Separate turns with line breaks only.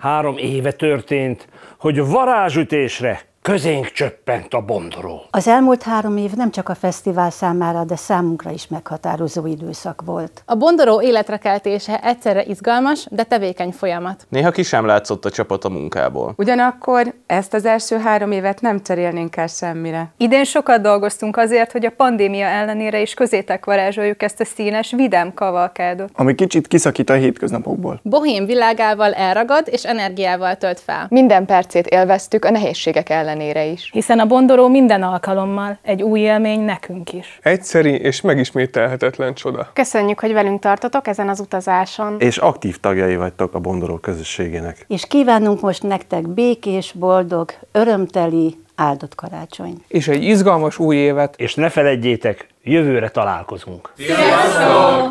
három éve történt, hogy varázsütésre közénk csöppent a bondró. Az elmúlt három év nem csak a fesztivál számára, de számunkra is meghatározó időszak volt. A bondoró életrekeltése egyszerre izgalmas, de tevékeny folyamat. Néha ki sem látszott a csapat a munkából. Ugyanakkor ezt az első három évet nem cserélnénk el semmire. Idén sokat dolgoztunk azért, hogy a pandémia ellenére is közétek varázsoljuk ezt a színes, vidám kavalkádot. Ami kicsit kiszakít a hétköznapokból. Bohém világával elragad és energiával tölt fel. Minden percét élveztük a nehézségek ellen ellenére is. Hiszen a bondoró minden alkalommal egy új élmény nekünk is. Egyszeri és megismételhetetlen csoda. Köszönjük, hogy velünk tartotok ezen az utazáson. És aktív tagjai vagytok a bondoró közösségének. És kívánunk most nektek békés, boldog, örömteli, áldott karácsony. És egy izgalmas új évet. És ne feledjétek, jövőre találkozunk. Sziasztok!